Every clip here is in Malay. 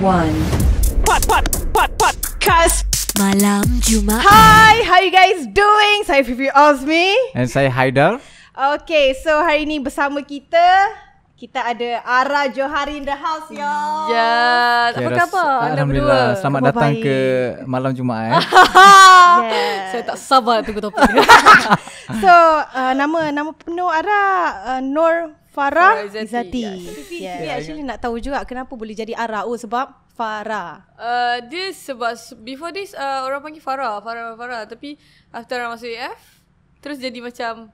One. Pot, pot, pot, pot, cast. Malam Juma. Hi, how you guys doing? Saya Fifi Ozmi. And saya Haidar. Okay, so hari ni bersama kita, kita ada Ara Johari in the house, y'all. Yes. apa khabar? Anda Alhamdulillah. Selamat Kuma datang baik. ke Malam Juma. Eh. yes. Saya tak sabar tunggu topik. so, uh, nama nama penuh Ara, uh, Nur Farah Izzati. Izzati. Yes. Yeah, actually nak tahu juga kenapa boleh jadi Ara. Oh sebab Farah. Uh, this sebab before this uh, orang panggil Farah, Farah, Farah. Tapi after orang masuk UF, terus jadi macam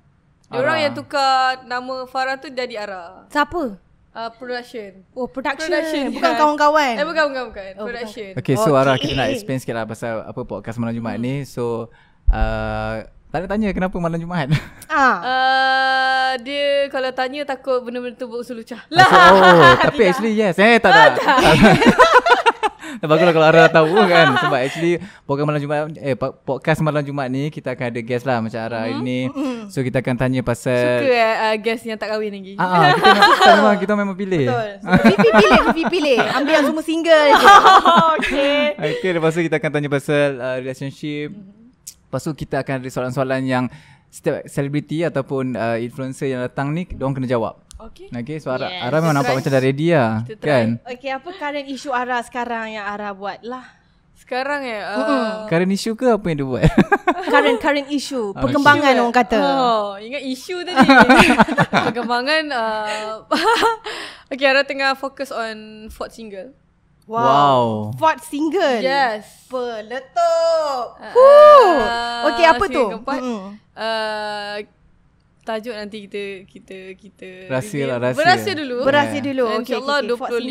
Ara. orang yang tukar nama Farah tu jadi Ara. Siapa? Uh, production. Oh production. production bukan yes. kawan-kawan. Eh bukan bukan bukan. Oh, production. Okay, so okay. Ara kita nak explain sikitlah pasal apa podcast malam Jumaat hmm. ni. So uh, tak ada tanya kenapa malam Jumaat? Ah. Uh, dia kalau tanya takut benar-benar tu buat usul lucah. Lah. Asa, oh, tapi tidak. actually yes. Eh, tak ada. Ah, tak. kalau Ara tahu kan sebab actually podcast malam Jumaat eh podcast malam Jumaat ni kita akan ada guest lah macam Ara hmm. ini. So kita akan tanya pasal Suka eh uh, guest yang tak kahwin lagi. Ah, ah kita, memang, kita memang pilih. Betul. Pipi so, pilih, pipi pilih. Ambil yang semua single je. okay. Okay, lepas tu kita akan tanya pasal uh, relationship. hmm Lepas tu kita akan ada soalan-soalan yang setiap selebriti ataupun uh, influencer yang datang ni dia kena jawab. Okay. Okay, so Ara, yes. Ara memang nampak macam dah ready lah. Kita kan? Okay, apa current issue Ara sekarang yang Ara buat lah? Sekarang eh? Uh... Current issue ke apa yang dia buat? current, current issue. Oh, perkembangan okay. orang kata. Oh, ingat issue tadi. Perkembangan. Uh... okay, Ara tengah fokus on fourth single. Wow. Fourth wow. single. Yes. Peletup. Uh, uh, okay, apa okay, tu? Eh, mm. uh, tajuk nanti kita kita kita rahsia lah rahsia berahsia dulu berahsia yeah. dulu okay, insyaallah okay,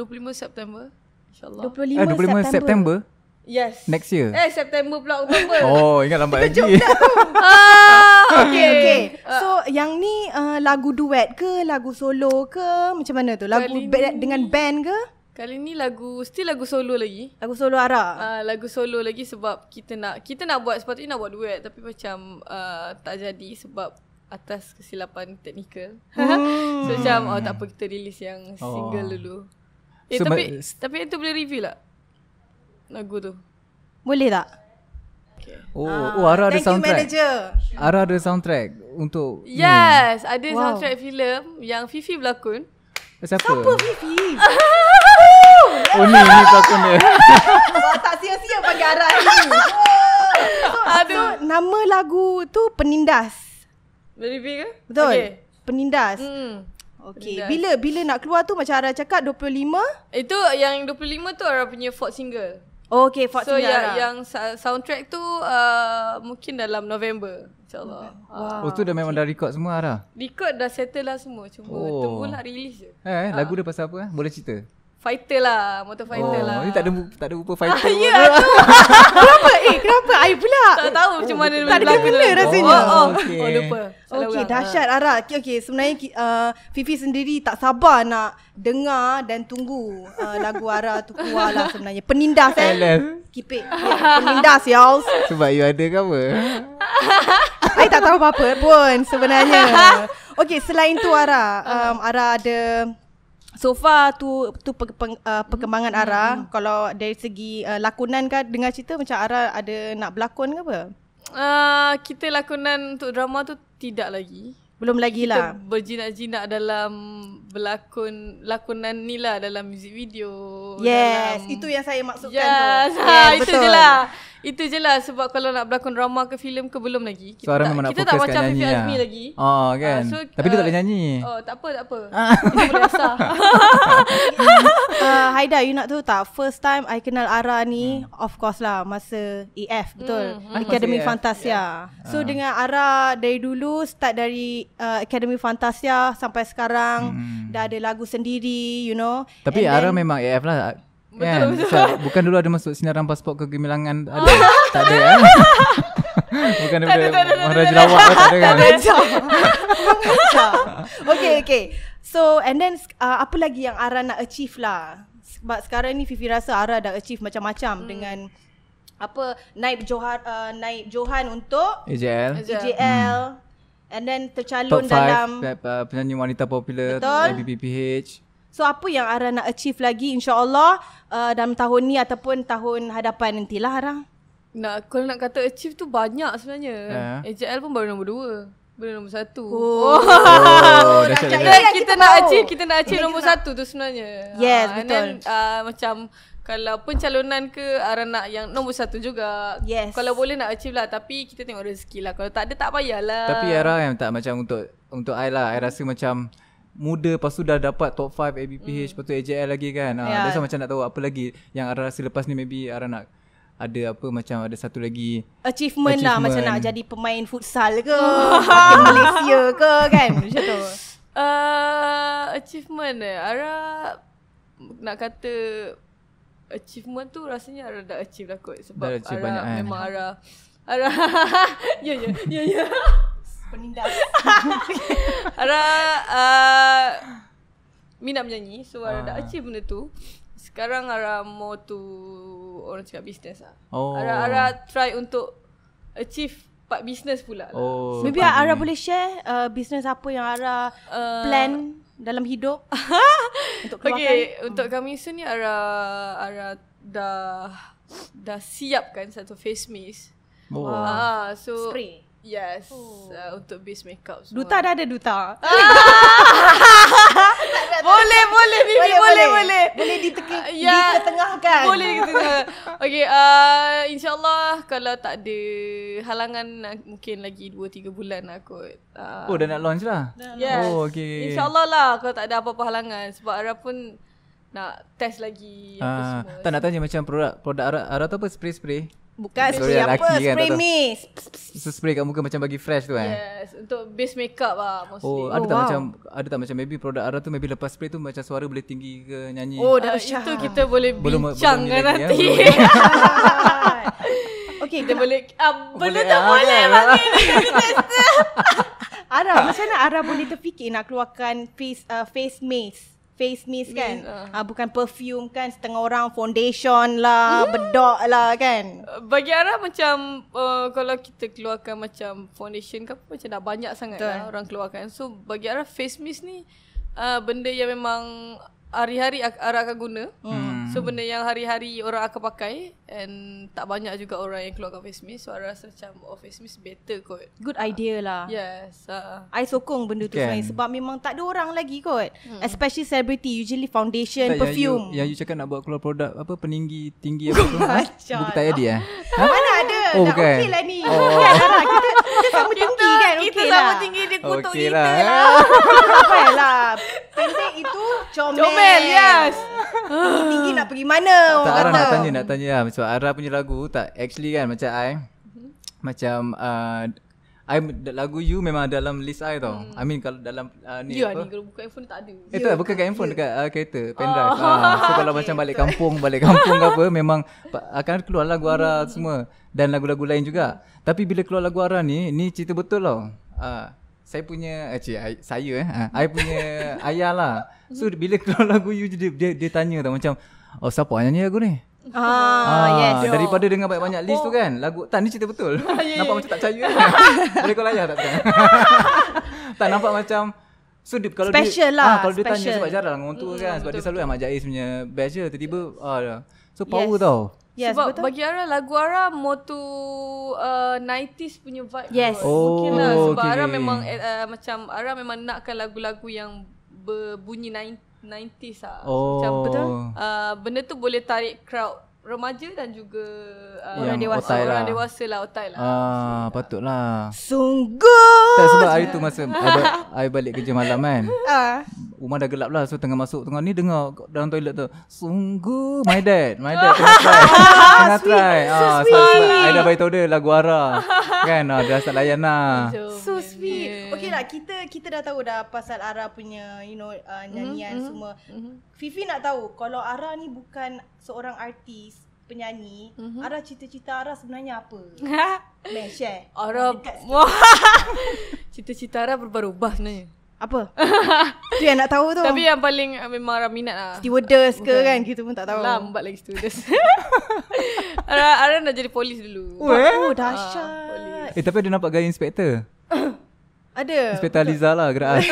25 25 September insyaallah 25, eh, 25 September. September yes next year eh September pula Oktober oh ingat lambat lagi ah, okay okay uh. so uh, yang ni uh, lagu duet ke lagu solo ke macam mana tu lagu ba- dengan band ke Kali ni lagu still lagu solo lagi. Lagu solo Ara. uh, lagu solo lagi sebab kita nak kita nak buat sepatutnya nak buat duet tapi macam uh, tak jadi sebab atas kesilapan teknikal. so macam oh tak apa kita release yang oh. single oh. dulu. Eh so, tapi tapi itu tu boleh review lah. Lagu tu. Boleh tak? Okay. Oh, uh, oh Ara ada soundtrack. Ara ada soundtrack untuk Yes, ni. ada wow. soundtrack filem yang Fifi berlakon. Siapa? Siapa Fifi? Oh ni ni tak kena. tak sia-sia bagi arah ni. Aduh. So, nama lagu tu Penindas. Berlebih ke? Betul. Okay. Penindas. Hmm. Okay. Penindas. Bila bila nak keluar tu macam arah cakap 25? Itu yang 25 tu arah punya fourth single. Oh, okay, fourth so, single. So ya, yang, yang soundtrack tu uh, mungkin dalam November. InsyaAllah. Wow. Oh tu dah memang okay. dah record semua arah. Record dah settle lah semua. Cuma oh. tunggu nak lah release je. Eh, eh lagu ha. dia pasal apa? Eh? Boleh cerita? fighter lah motor fighter oh, lah ni tak ada tak ada rupa ah, fighter ah, ya yeah, tu kenapa eh kenapa ai pula tak tahu macam mana oh, tak ada kena oh, rasanya oh, oh, okay. oh lupa Okey dahsyat ha. Ah. arah okey okay. sebenarnya uh, Fifi sendiri tak sabar nak dengar dan tunggu uh, lagu arah tu keluar lah sebenarnya penindas eh kipik yeah, penindas yaus Cuba you ada ke apa ai tak tahu apa-apa pun sebenarnya Okay selain tu Ara um, Ara ada so far tu tu per, per, uh, perkembangan mm Ara mm kalau dari segi uh, lakonan kan dengar cerita macam Ara ada nak berlakon ke apa? Uh, kita lakonan untuk drama tu tidak lagi. Belum lagi kita lah. Kita berjinak-jinak dalam berlakon, lakonan ni lah dalam music video. Yes, dalam... itu yang saya maksudkan yes. tu. Yes, ha, yes itu betul. je lah. Itu je lah sebab kalau nak berlakon drama ke filem ke belum lagi. Kita Suara tak, kita tak macam Vivi lah. lagi. Oh kan. Uh, so, Tapi uh, dia tak boleh ah, nyanyi. Oh tak apa tak apa. boleh asah. uh, Haida you nak tahu tak first time I kenal Ara ni hmm. of course lah masa EF hmm, betul. Hmm, hmm. Academy EF. Fantasia. Yeah. So uh. dengan Ara dari dulu start dari uh, Academy Fantasia sampai sekarang hmm. dah ada lagu sendiri you know. Tapi And Ara then, memang EF lah Betul kan? betul. So, bukan dulu ada masuk sinaran pasport ke kemilangan oh. eh? ada. tak ada kan. bukan daripada Mara Jelawak tak ada kan. okay okay. So and then uh, apa lagi yang Ara nak achieve lah. Sebab sekarang ni Fifi rasa Ara dah achieve macam-macam hmm. dengan apa naib Johan uh, naib Johan untuk AJL. AJL. Hmm. And then tercalon dalam Top uh, 5 penyanyi wanita popular Betul. ABPPH So apa yang Ara nak achieve lagi insyaAllah uh, dalam tahun ni ataupun tahun hadapan nantilah Ara? Nak, kalau nak kata achieve tu banyak sebenarnya. Yeah. AJL pun baru nombor dua. Baru nombor satu. Oh. oh, oh dah kita, kita, nak achieve, kita nak achieve nombor satu tu sebenarnya. Yes, ha, betul. And then, uh, macam kalau pencalonan ke arah nak yang nombor satu juga Yes Kalau boleh nak achieve lah Tapi kita tengok rezeki lah Kalau tak ada tak payahlah Tapi Aira yang tak macam untuk Untuk I lah I rasa macam muda lepas tu dah dapat top 5 ABPH mm. lepas tu AJL lagi kan ha, yeah. Ya. macam nak tahu apa lagi yang arah rasa lepas ni maybe arah nak ada apa macam ada satu lagi achievement, achievement. lah macam nak jadi pemain futsal ke Malaysia ke kan macam tu uh, achievement eh arah nak kata achievement tu rasanya arah dah achieve lah kot sebab arah banyak, kan? memang kan? arah Ara ya ya ya ya penindas. Ara uh, minat menyanyi. So Ara uh. dah achieve benda tu. Sekarang Ara more to orang cakap business lah. Oh. Ara, Ara try untuk achieve part business pula. Lah. Oh, maybe Ara dunia. boleh share uh, business apa yang Ara uh, plan dalam hidup untuk keluarkan. Okay, hmm. untuk kami soon ni Ara, Ara dah dah siapkan satu face mist. Oh. Ah, so, Spray. Yes. Uh, oh. Uh, untuk base makeup semua. Duta dah ada duta. Ah! boleh, boleh, Bibi. Boleh, boleh. Boleh, boleh diteki, uh, yeah. ditengahkan. Boleh ditengahkan. Okay, uh, insyaAllah kalau tak ada halangan nak mungkin lagi 2-3 bulan lah kot. Uh, oh, dah nak launch lah? Yes. Oh, okay. InsyaAllah lah kalau tak ada apa-apa halangan. Sebab Ara pun nak test lagi. Uh, apa ah, semua. tak nak tanya macam produk, produk Ara, Ara tu apa? Spray-spray? Bukan spray apa kan, Spray mist Spray kat muka macam bagi fresh tu kan Yes Untuk base makeup lah mostly. Oh ada oh, tak wow. macam Ada tak macam maybe produk Ara tu Maybe lepas spray tu Macam suara boleh tinggi ke Nyanyi Oh dah uh, Itu kita boleh belum, bincang kan belum kan nanti ya, Okay Kita boleh uh, Boleh tak boleh Bagi ni Ara Macam mana Ara boleh terfikir Nak keluarkan face, uh, face mask face mist kan uh. Uh, bukan perfume kan setengah orang foundation lah mm. bedak lah kan bagi arah macam uh, kalau kita keluarkan macam foundation kan macam dah banyak sangat lah orang keluarkan so bagi arah face mist ni uh, benda yang memang hari-hari arah akan guna hmm So hmm. benda yang hari-hari orang akan pakai And tak banyak juga orang yang keluarkan face mist So I rasa macam oh, face mist better kot Good idea lah uh, Yes uh. I sokong benda tu kan. sebenarnya Sebab memang tak ada orang lagi kot hmm. Especially celebrity Usually foundation, tak, perfume yang you, yang you cakap nak buat keluar produk apa Peninggi, tinggi apa tu ha? Buku tak jadi eh Mana ada oh, Dah okay lah ni oh. Kita kita sama tinggi kan okay Kita lah. sama tinggi Dia kutuk okay kita lah, lah. Apa lah Pendek itu Comel Comel yes Tinggi nak pergi mana Tak orang arah nak tanya Nak tanya lah Sebab Ara punya lagu Tak actually kan Macam I mhm. macam uh, I'm, lagu you memang dalam list I tau. Hmm. I mean kalau dalam uh, ni you lah apa? Ya kalau buka handphone tak ada. Eh you. tak buka kat handphone you. Ya. dekat uh, kereta, pen Oh. Uh, so kalau okay, macam balik kampung, balik kampung ke apa memang akan keluar lagu Ara hmm. semua dan lagu-lagu lain juga. Tapi bila keluar lagu Ara ni, ni cerita betul tau. Uh, saya punya eh, cik, saya eh. Uh, ah, I punya ayah lah. So bila keluar lagu you dia dia, dia tanya tau macam oh siapa yang nyanyi lagu ni? Ah, ah yes. Daripada dengar banyak-banyak list tu oh. kan Lagu Tan ni cerita betul yeah, ya, Nampak ya. macam tak percaya Boleh kau layar tak sekarang Tak nampak macam So di, kalau special dia, lah, ah, kalau special. dia tanya sebab jarang orang tua mm, kan Sebab betul, kan, dia selalu yang Mak punya badge je Tiba-tiba yes. ah, So power yes. tau yes, Sebab betul. bagi Ara lagu Ara motu uh, 90s punya vibe Yes lah, oh, lah. Sebab okay. Ara memang eh, uh, macam Ara memang nakkan lagu-lagu yang berbunyi 90s 90s lah. Oh. Macam betul. Uh, benda tu boleh tarik crowd remaja dan juga uh, orang dewasa. orang lah. dewasa lah, otai lah. Ah, so, patutlah. Sungguh. Tak sebab hari tu masa I, ba- I balik kerja malam kan. Ah. Rumah dah gelap lah. So tengah masuk tengah ni dengar dalam toilet tu. Sungguh. My dad. My dad. tengah try. Tengah try. Ah, so, sebab I dah beritahu dia lagu Ara. kan? Ah, dia asal layan lah tak kita kita dah tahu dah pasal Ara punya you know uh, mhm, nyanyian mm-hmm. semua. Mm-hmm. Fifi nak tahu kalau Ara ni bukan seorang artis penyanyi, mm-hmm. Ara cita-cita Ara sebenarnya apa? Meh share. Ara cita-cita Ara berubah-ubah sebenarnya. Apa? Itu yang nak tahu tu. Tapi yang paling uh, memang Ara minat lah. Stewardess ke Bukan. kan? Kita pun tak tahu. Lah, Lambat lagi stewardess. Ara, Ara nak jadi polis dulu. Oh, eh? ah, oh dahsyat. Ah, Eh, tapi ada nampak gaya inspektor. Ada. Hospital Liza lah gerakan.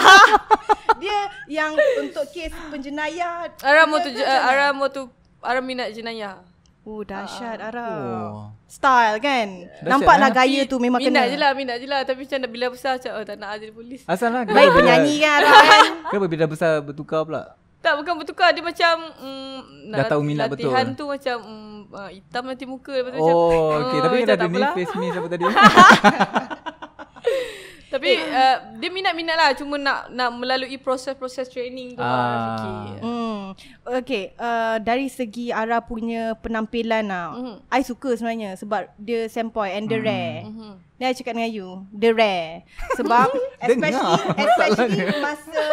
dia yang untuk kes penjenayah. Ara mau tu Ara mau tu Ara minat jenayah. Oh dahsyat ah. Ara. Oh. Style kan. Dahsyat, Nampaklah eh? gaya tu memang minat kena. Minat je lah, minat je lah. Tapi macam bila besar macam oh, tak nak lah jadi polis. Asal lah. Baik penyanyi kan Ara kan. Kenapa bila besar bertukar pula? Tak bukan bertukar dia macam mm, Dah tahu minat latihan betul Latihan tu macam mm, ah, hitam nanti muka oh, macam Oh okay. Oh, tapi macam dah ada ni face ni siapa tadi tapi uh, dia minat-minat lah cuma nak nak melalui proses-proses training tu ah. lah Okay, hmm. okay. Uh, dari segi Ara punya penampilan lah mm-hmm. I suka sebenarnya sebab dia sempoi and the mm. rare mm-hmm. Ni I cakap dengan you, the rare Sebab especially, especially masa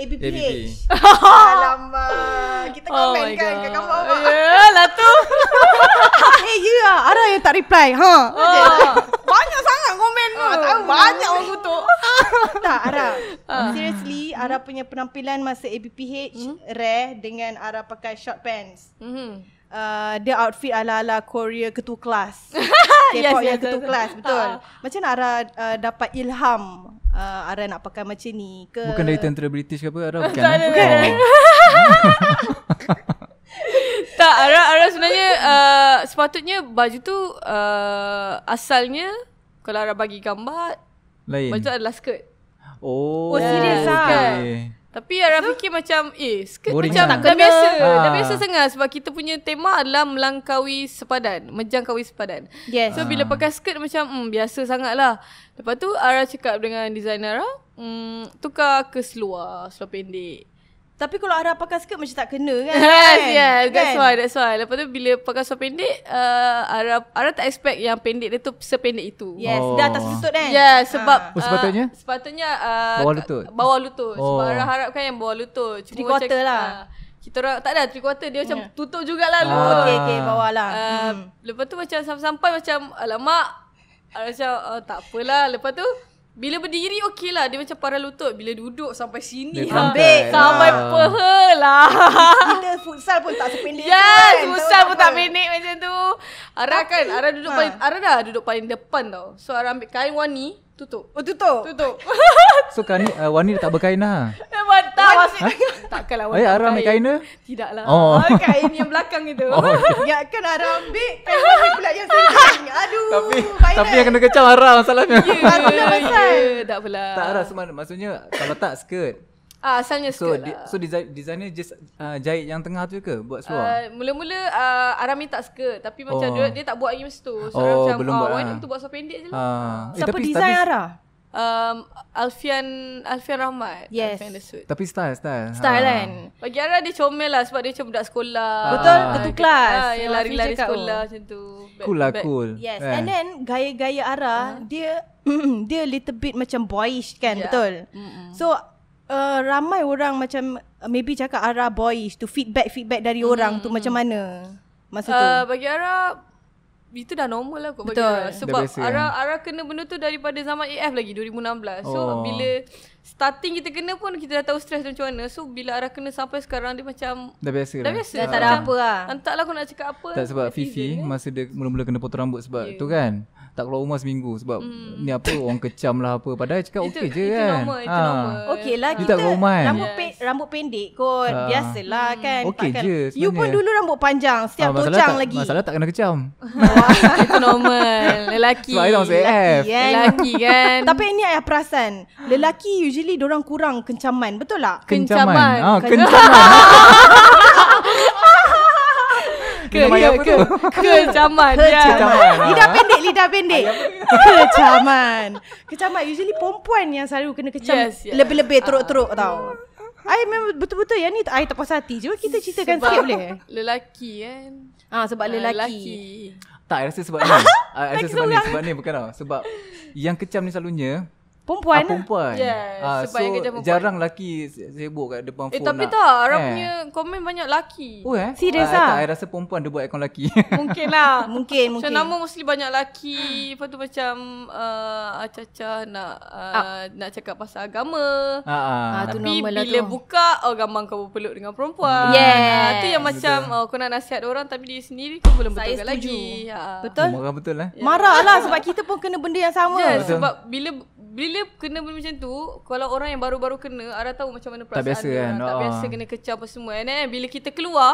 ABPH. ABP. Alamak. Kita komen kan oh kat kamu apa? Yalah tu. eh, hey, ya lah. Ada yang tak reply. huh. Ha. Oh. Banyak sangat komen tu. Oh. Tahu, banyak orang kutuk. tak, Ara. Uh. Ah. Seriously, Ara punya penampilan masa ABPH hmm? rare dengan Ara pakai short pants. Mm-hmm. Uh, outfit ala-ala Korea ketua kelas. K-pop yes, yang yes, ketua yes, kelas betul. Ah, ah. macam nak Ara uh, dapat ilham uh, Ara nak pakai macam ni ke? Bukan dari tentera British ke apa arah bukan. bukan. Eh? Oh. tak arah arah sebenarnya uh, sepatutnya baju tu uh, asalnya kalau arah bagi gambar lain. Baju tu adalah skirt. Oh, oh serius ah. Okay. Tapi so, Arah fikir macam Eh skirt boring macam tak lah. Dah biasa ha. Dah ah. biasa sangat Sebab kita punya tema adalah Melangkawi sepadan Menjangkawi sepadan yes. So bila ah. pakai skirt macam hmm, Biasa sangat lah Lepas tu Arah cakap dengan designer Arah hmm, Tukar ke seluar Seluar pendek tapi kalau arah pakai skirt macam tak kena kan? Yes, kan? yes. That's kan? why, that's why. Lepas tu bila pakai seluar pendek, uh, arah, arah tak expect yang pendek dia tu sependek itu. Yes, oh. dah atas oh. lutut kan? Yes, yeah, sebab... Uh. Oh, sepatutnya? Uh, sepatutnya... Uh, bawah lutut? Bawah lutut. Oh. Sebab arah harapkan yang bawah lutut. Cuma Three quarter macam, lah. Uh, kita orang tak ada three quarter dia macam yeah. tutup jugalah lu. Ah. Okey okey bawah lah. Uh, hmm. Lepas tu macam sampai, macam alamak. Uh, macam uh, tak apalah. Lepas tu bila berdiri okey lah Dia macam parah lutut Bila duduk sampai sini Dia ah, sampai Sampai uh. peha lah Kita futsal pun tak sependek yes, ya, kan Ya futsal pun tak pendek macam tu Ara kan Ara duduk ha. paling ah. Ara dah duduk paling depan tau So Ara ambil kain wani Tutup. Oh tutup. Tutup. so kan uh, Wani tak berkain dah. Eh tak, Wani ha? takkanlah eh, Wani. Ayah tak Aram ambil kain Tidaklah. Oh. kain yang belakang itu. Oh, okay. Ingatkan Aram ambil kain Wani pula yang saya Aduh. Tapi violent. tapi yang kena kecam Aram salahnya. Ya. Yeah, Aram yeah, yeah, tak pula. Tak Aram Maksudnya kalau tak skirt. Ah, asalnya skirt so, lah. so design, designer just uh, jahit yang tengah tu ke buat seluar? Uh, mula-mula uh, Arami tak suka tapi macam oh. dia, dia tak buat lagi macam tu. So, oh, macam, belum oh, buat. Why not tu buat seluar pendek je lah. Uh. Siapa eh, tapi, design tapi, Ara? Um, Alfian Alfian Rahmat yes. Alfian Desut Tapi style Style, style ha. kan Bagi Ara dia comel lah Sebab dia macam budak sekolah Betul ha. Ketua kelas ha, Yang lari-lari sekolah Macam tu Cool lah cool Yes yeah. And then Gaya-gaya Ara ha. Dia Dia little bit macam boyish kan yeah. Betul mm-hmm. So uh, ramai orang macam uh, maybe cakap Ara boys tu feedback feedback dari mm-hmm. orang tu hmm. macam mana masa uh, tu eh, bagi Ara itu dah normal lah kot bagi Ara sebab biasa, Ara kan? Eh? Ara kena benda tu daripada zaman AF lagi 2016 so oh. bila starting kita kena pun kita dah tahu stres macam mana so bila Ara kena sampai sekarang dia macam dah biasa dah, dah biasa dah tak ada apa lah entahlah aku nak cakap apa tak sebab Fifi season, masa dia mula-mula kena potong rambut sebab yeah. tu kan tak keluar rumah seminggu sebab mm. ni apa orang kecam lah apa padahal cakap okey je itu kan itu ha. normal ha. itu normal okay lah ha. kita, kan? rambut, yes. pe- rambut pendek kot ha. biasalah hmm. kan okey je kan. you pun dulu rambut panjang setiap ha, ah, tocang lagi masalah tak kena kecam itu normal lelaki lelaki, lelaki, kan. lelaki, lelaki kan tapi ini ayah perasan lelaki usually orang kurang kencaman betul tak kencaman kencaman, ha, kencaman. ke, ya, ke, ke, ya. kecaman lidah pendek lidah pendek kecaman kecaman usually perempuan yang selalu kena kecam yes, yes. lebih-lebih teruk-teruk uh, tau I memang betul-betul yang ni I tak puas hati Cuma kita ceritakan sebab sikit boleh Lelaki kan Ah Sebab ah, lelaki. lelaki. Tak I rasa sebab ni I rasa sebab ni Sebab ni bukan tau Sebab yang kecam ni selalunya Perempuan ah, lah. Perempuan yeah, ah, so, perempuan jarang lelaki sibuk kat depan eh, phone Tapi nak. Lah. tak Orang eh. punya komen banyak lelaki Oh eh Serius ah, lah Saya rasa perempuan dia buat akaun lelaki Mungkin lah Mungkin Macam mungkin. nama mesti banyak lelaki Lepas tu macam uh, Acaca nak uh, ah. Nak cakap pasal agama ah, ah. Ah, Tapi lah bila tu. buka Oh gambar kau berpeluk dengan perempuan Yes ah, yang macam oh, Kau nak nasihat orang Tapi dia sendiri Kau belum betul lagi ah. Betul Marah betul lah Marah lah Sebab kita pun kena benda yang sama yes, Sebab bila bila kena benda macam tu kalau orang yang baru-baru kena ada tahu macam mana perasaan tak biasa dia kan? tak oh. biasa kena kecam apa semua and then eh, bila kita keluar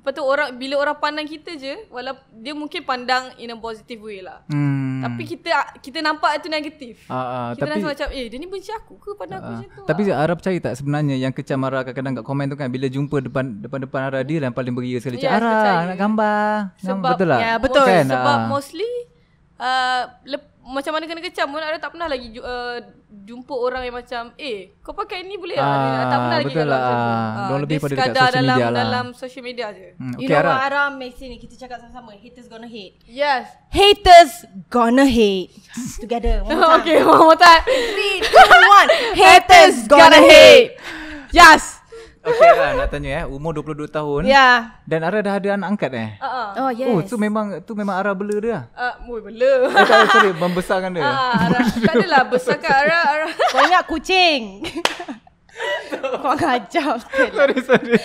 Lepas tu orang, bila orang pandang kita je walau Dia mungkin pandang in a positive way lah hmm. Tapi kita kita nampak itu negatif uh, uh, Kita tapi, rasa macam eh dia ni benci aku ke pandang uh, aku macam tu Tapi lah. Ara percaya tak sebenarnya yang kecam marah kadang-kadang kat komen tu kan Bila jumpa depan, depan-depan Ara dia yang paling beria sekali Cik ya, nak gambar Sebab, Betul lah ya, betul. Most, kan, sebab uh. mostly uh, lep, macam mana kena kecam pun ada tak pernah lagi uh, jumpa orang yang macam eh kau pakai ni boleh ah, tak pernah lagi betul lah macam ah, lebih pada dekat social dalam, media lah dalam social media je hmm, okay, you know Ara. Ara Messi ni kita cakap sama-sama haters gonna hate yes haters gonna hate together one more time okay one more time 3 2 1 haters gonna hate yes Okay lah nak tanya eh Umur 22 tahun Ya yeah. Dan Ara dah ada anak angkat eh uh-uh. Oh yes Oh tu memang tu memang Ara bela dia uh, ah? Mui bela eh, Tak sorry Membesarkan dia uh, Ara. Tak adalah besarkan Ara, Ara. Banyak kucing Kau kacau Sorry sorry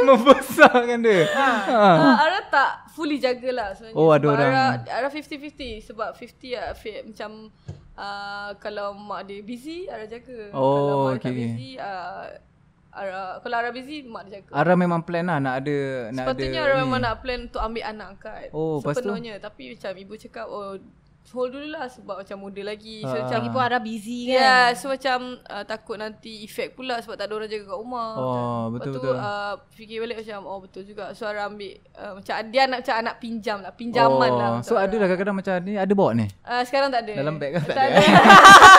Membesarkan dia uh. Uh, Ara tak fully jagalah sebenarnya Oh ada orang Ara, 50-50 Sebab 50 ya fi, Macam uh, Kalau mak dia busy Ara jaga oh, Kalau mak okay. dia tak busy uh, Ara kalau Ara busy mak dia jaga. Ara memang plan lah nak ada nak Sepatutnya ada. Sepatutnya Ara memang nak plan untuk ambil anak angkat. Oh, sepenuhnya. Tapi macam ibu cakap oh hold dulu lah sebab macam muda lagi so uh, macam pun ada busy kan ya so macam uh, takut nanti efek pula sebab tak ada orang jaga kat rumah oh betul betul uh, fikir balik macam oh betul juga so ada ambil uh, macam dia nak macam anak pinjam lah pinjaman oh, lah so ada lah kadang-kadang macam ni ada bawa ni uh, sekarang tak ada dalam beg kan tak, tak, ada,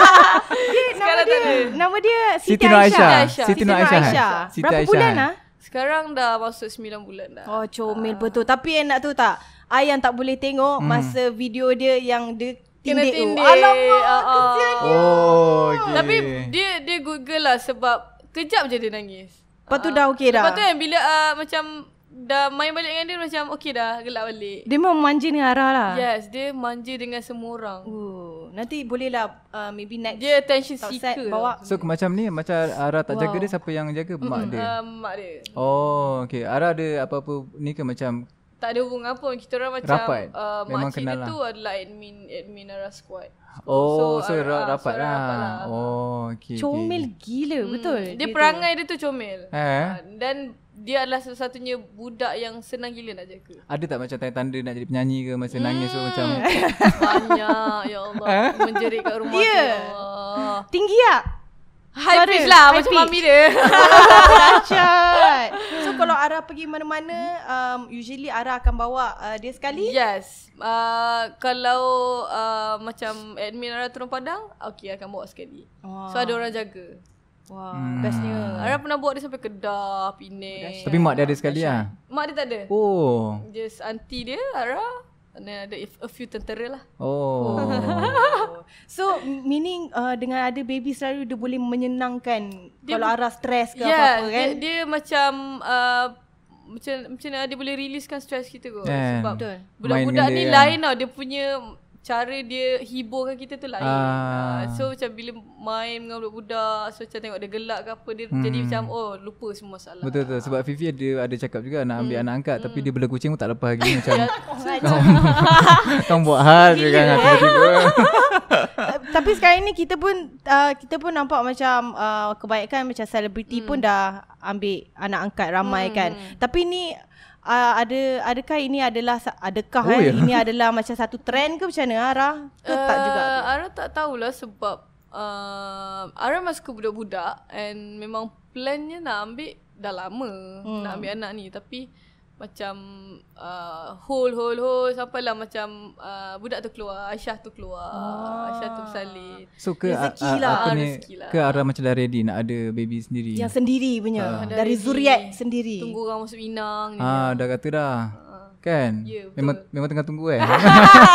sekarang tak ada nama dia Siti, Siti Aisyah Siti Nur Aisyah berapa bulan lah sekarang dah masuk 9 bulan dah oh comel ah. betul tapi enak tu tak I yang tak boleh tengok hmm. masa video dia yang dia tindik. Kena tindik. Alamak, uh-uh. kesian dia. Oh, okay. Tapi dia dia good lah sebab kejap je dia nangis. Lepas tu dah ah. okey dah. Lepas tu yang bila uh, macam dah main balik dengan dia macam okey dah gelak balik. Dia memang manja dengan Ara lah. Yes, dia manja dengan semua orang. Ooh, nanti boleh lah uh, maybe next. Dia attention seeker. Bawa. So macam ni macam Ara tak wow. jaga dia siapa yang jaga mak mm-hmm. dia? Uh, mak dia. Oh, okey. Ara ada apa-apa ni ke macam tak ada hubungan pun. Kita orang macam rapat. Uh, Memang makcik kenal dia lah. tu adalah admin admin ara squad. Oh, so, so, uh, rapat, lah. rapat lah. lah. Oh, okay, comel okay. gila, hmm. betul. Dia, dia perangai dia tu comel. Eh? Uh, dan dia adalah satu satunya budak yang senang gila nak jaga. Ada tak macam tanda-tanda nak jadi penyanyi ke masa hmm. nangis tu macam? Banyak, ya Allah. Eh? Menjerit kat rumah yeah. tu, Tinggi tak? Ya? High pitch lah high Macam mami dia Dacat So kalau Ara pergi mana-mana um, Usually Ara akan bawa uh, Dia sekali Yes uh, Kalau uh, Macam Admin Ara turun padang Okay akan bawa sekali wow. So ada orang jaga Wah wow. hmm. Bestnya Ara pernah buat dia sampai Kedah Penang Tapi mak dia ada sekali lah Mak dia tak ada Oh Just auntie dia Ara And then ada a few tentera lah. Oh. oh. so meaning uh, dengan ada baby selalu dia boleh menyenangkan dia kalau arah stres ke yeah, apa-apa kan? Dia, dia macam uh, macam macam dia boleh riliskan stres kita kot yeah. sebab betul budak-budak ni lain dia. tau dia punya cara dia hiburkan kita tu lain. Uh. Uh, so macam bila main dengan budak-budak, so macam tengok dia gelak ke apa, dia hmm. jadi macam oh lupa semua masalah. Betul betul. Sebab Fifi ada ada cakap juga nak ambil hmm. anak angkat hmm. tapi dia bela kucing pun tak lepas lagi macam. Ya. Oh, kau buat hal je kan tiba-tiba. Eh, tapi sekarang ni kita pun uh, kita pun nampak macam uh, kebaikan macam selebriti hmm. pun dah ambil anak angkat ramai hmm. kan. Tapi ni uh, ada adakah ini adalah adakah oh, eh, yeah. ini adalah macam satu trend ke macam mana Ara? uh, tak eh, juga. Ara tak tahulah sebab uh, ah, Ara masuk budak-budak and memang plannya nak ambil dah lama hmm. nak ambil anak ni tapi macam uh, hole hole hole sampai lah macam uh, budak tu keluar Aisyah tu keluar ah. Aisyah tu bersalin so ke rezeki lah, lah. ke arah macam dah ready nak ada baby sendiri yang sendiri punya uh. dari zuriat sendiri tunggu orang masuk minang. ni ah, dah kata dah ah. Kan? Yeah, ya, memang, memang tengah tunggu Eh?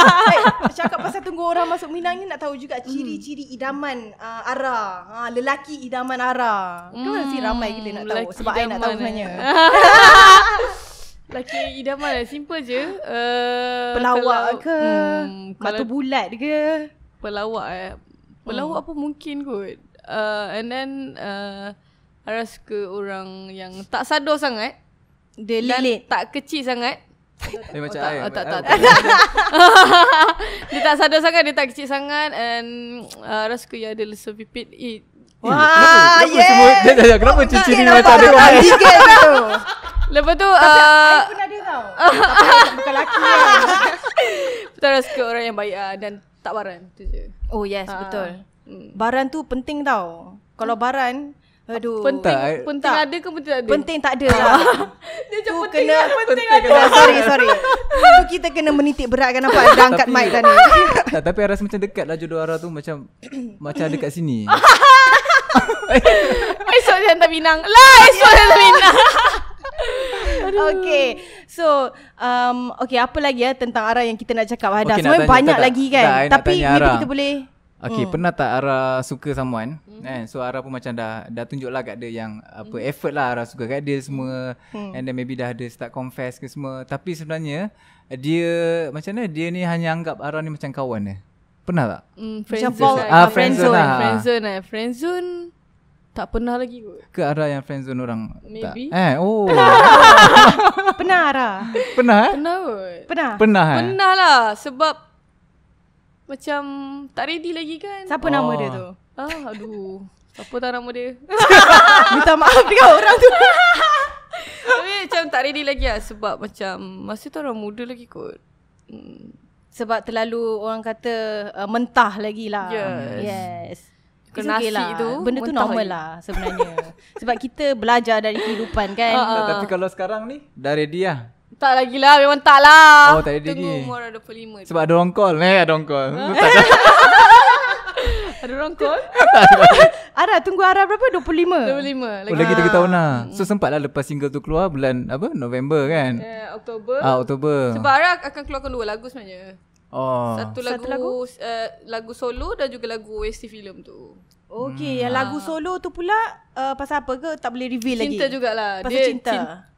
Cakap pasal tunggu orang masuk Minang ni nak tahu juga hmm. ciri-ciri idaman uh, Ara. Ha, lelaki idaman Ara. Mm, kan mesti ramai gila nak tahu sebab ai nak tahu sebenarnya. Eh. Laki idaman lah Simple je uh, Pelawak kalau, ke hmm, kalau, Batu bulat ke Pelawak eh Pelawak hmm. pun mungkin kot uh, And then uh, eh, I ke orang yang Tak sadar sangat dia Lilit. Dan tak kecil sangat Dia macam oh, tak, air, oh, tak, tak, tak, tak, Dia tak sadar sangat Dia tak kecil sangat And uh, Rasa ke yang ada Lesa pipit It Wah, eh, yes. Semua, dia, dia, dia, kenapa oh, cuci ni macam ada orang? Tak tau. Lepas tu, Tapi uh, pun ada tau. Tapi bukan lelaki kan? Betul lah, suka orang yang baik uh, dan tak baran. Tu je. Oh, yes, ah. betul. Hmm. Baran tu penting tau. Kalau baran, Aduh. Penting, tak, eh, penting ada ke penting tak ada? Penting tak ada lah. dia cakap penting kena, lah. penting, penting ada. Oh, sorry, sorry. Itu kita kena menitik berat kan nampak dia angkat mic tadi. tapi Aras macam dekat lah jodoh Aras tu macam macam dekat sini. esok saya hantar pinang lah esok saya hantar pinang okay so um, okay apa lagi ya tentang Ara yang kita nak cakap okay, ada sebenarnya banyak tak, lagi kan tak, tapi maybe Ara. kita boleh Okay, hmm. pernah tak Ara suka someone? Hmm. Eh, so Ara pun macam dah dah tunjuk lah kat dia yang apa hmm. effort lah Ara suka kat dia semua hmm. and then maybe dah ada start confess ke semua. Tapi sebenarnya dia macam mana? Dia ni hanya anggap Ara ni macam kawan dia. Eh? Pernah tak? Mm, friend Macam lah, Ah, friend zone. Lah. Friend zone eh. Friend tak pernah lagi kot. Ke arah yang friend orang Maybe. tak? Eh, oh. pernah arah. Pernah eh? Pernah kot. Pernah? Pernah eh? Pernah lah. Sebab macam tak ready lagi kan. Siapa oh. nama dia oh. tu? Ah, aduh. Siapa tak nama dia? Minta maaf dekat orang tu. Tapi macam tak ready lagi lah. Sebab macam masih tu orang muda lagi kot. Hmm sebab terlalu orang kata uh, mentah lagi lah. Yes. yes. Okay nasi lah. tu Benda tu normal hari. lah sebenarnya Sebab kita belajar dari kehidupan kan uh, uh. Tapi kalau sekarang ni Dah ready lah Tak lagi lah Memang tak lah Oh tak ready Tunggu umur 25 Sebab ada orang call eh, ada orang call uh. Ada orang call Ara tunggu Ara berapa? 25 25 lagi. Oh, lagi lagi ah. 3 tahun lah hmm. So sempat lah lepas single tu keluar Bulan apa? November kan? Yeah, Oktober Ah Oktober Sebab Ara akan keluarkan dua lagu sebenarnya Oh. Satu lagu Satu lagu? Uh, lagu solo dan juga lagu OST film tu. Okay, hmm. yang ah. lagu solo tu pula uh, pasal apa ke? Tak boleh reveal cinta lagi. Cinta jugalah. Pasal dia cinta.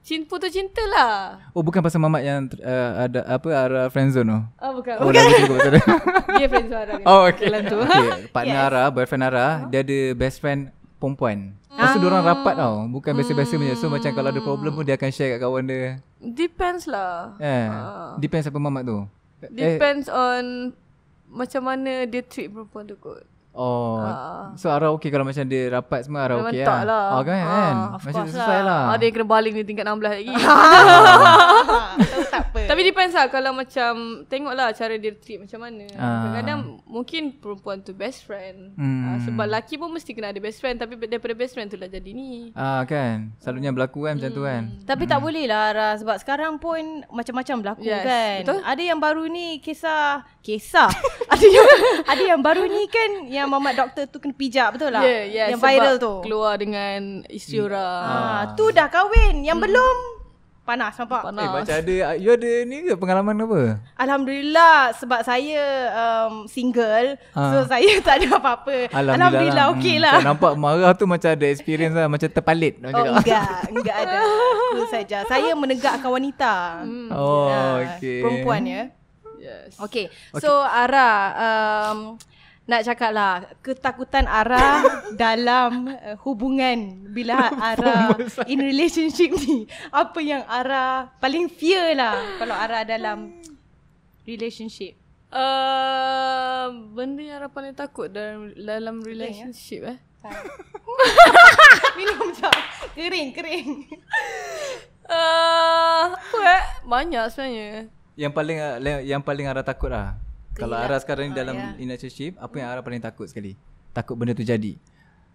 Cinta putus cinta lah. Oh, bukan pasal mamat yang uh, ada apa ara friend zone tu. Oh, bukan. Oh, bukan. Juga pasal dia. dia friend zone Ara. Oh, okay. Dalam tu. Partner Ara, boyfriend Ara, oh. dia ada best friend perempuan. Ah. Pasal hmm. orang rapat tau. Bukan biasa-biasa macam. Hmm. So, macam kalau ada problem pun hmm. dia akan share kat kawan dia. Depends lah. Yeah. Eh, uh. Depends apa mamat tu. Eh, depends eh. on macam mana dia treat perempuan tu kot. Oh. Uh. So Ara okey kalau macam dia rapat semua Ara okey lah. Mentok lah. Oh, kan, uh, kan? Ah, macam susah lah. Ada lah. ah, yang kena baling ni tingkat 16 lagi. depends pensa lah. kalau macam tengoklah cara dia treat macam mana. Uh. Kadang-kadang mungkin perempuan tu best friend. Hmm. Uh, sebab laki pun mesti kena ada best friend tapi daripada best friend tu lah jadi ni. Ah uh, kan. Selalunya berlaku kan hmm. macam tu hmm. kan. Tapi hmm. tak boleh lah Ara sebab sekarang pun macam-macam berlaku yes. kan. Betul? Ada yang baru ni kisah kisah. ada yang ada yang baru ni kan yang mamat doktor tu kena pijak betul lah. Yeah, yeah, yang viral tu. Keluar dengan isteri hmm. orang. Ah uh. tu dah kahwin yang hmm. belum Panas nampak? Panas. Eh, macam ada, you ada ni ke pengalaman apa? Alhamdulillah sebab saya um, single ha. So saya tak ada apa-apa Alhamdulillah, Alhamdulillah okey lah hmm, Nampak marah tu macam ada experience lah Macam terpalit Oh enggak, enggak ada Itu saja. saya menegakkan wanita hmm. Oh uh, okey Perempuan ya Yes Okey, okay. so Ara um, nak cakap lah ketakutan Ara dalam uh, hubungan bila Ara in relationship ni apa yang Ara paling fear lah kalau Ara dalam relationship uh, benda yang Ara paling takut dalam dalam ya? relationship eh minum jap kering kering uh, apa eh banyak sebenarnya yang paling yang paling Ara takut lah kalau Ara ya. sekarang ni oh, dalam yeah. Ya. in apa yang Ara paling takut sekali? Takut benda tu jadi.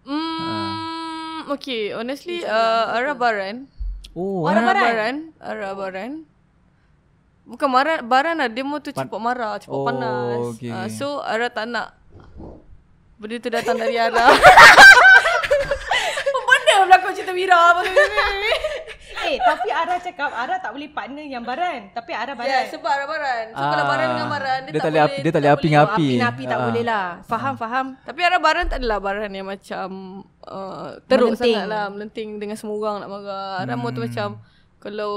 Hmm, uh. okay. Honestly, uh, Ara baran. Oh, Ara baran. Ara baran. Ara baran. Bukan marah, baran lah. Dia tu cepat marah, cepat oh, panas. Okay. Uh, so, Ara tak nak benda tu datang dari Ara. benda berlaku cerita Mira. Eh tapi Ara cakap Ara tak boleh partner yang Baran Tapi Ara Baran Ya yeah, sebab Ara Baran So ah, kalau Baran dengan ah, Baran Dia, dia tak, boleh api, Dia tak, boleh api dengan api Api tak ah. boleh lah Faham faham Tapi Ara Baran tak adalah Baran yang macam uh, Teruk sangat lah Melenting dengan semua orang nak marah Ara hmm. tu macam Kalau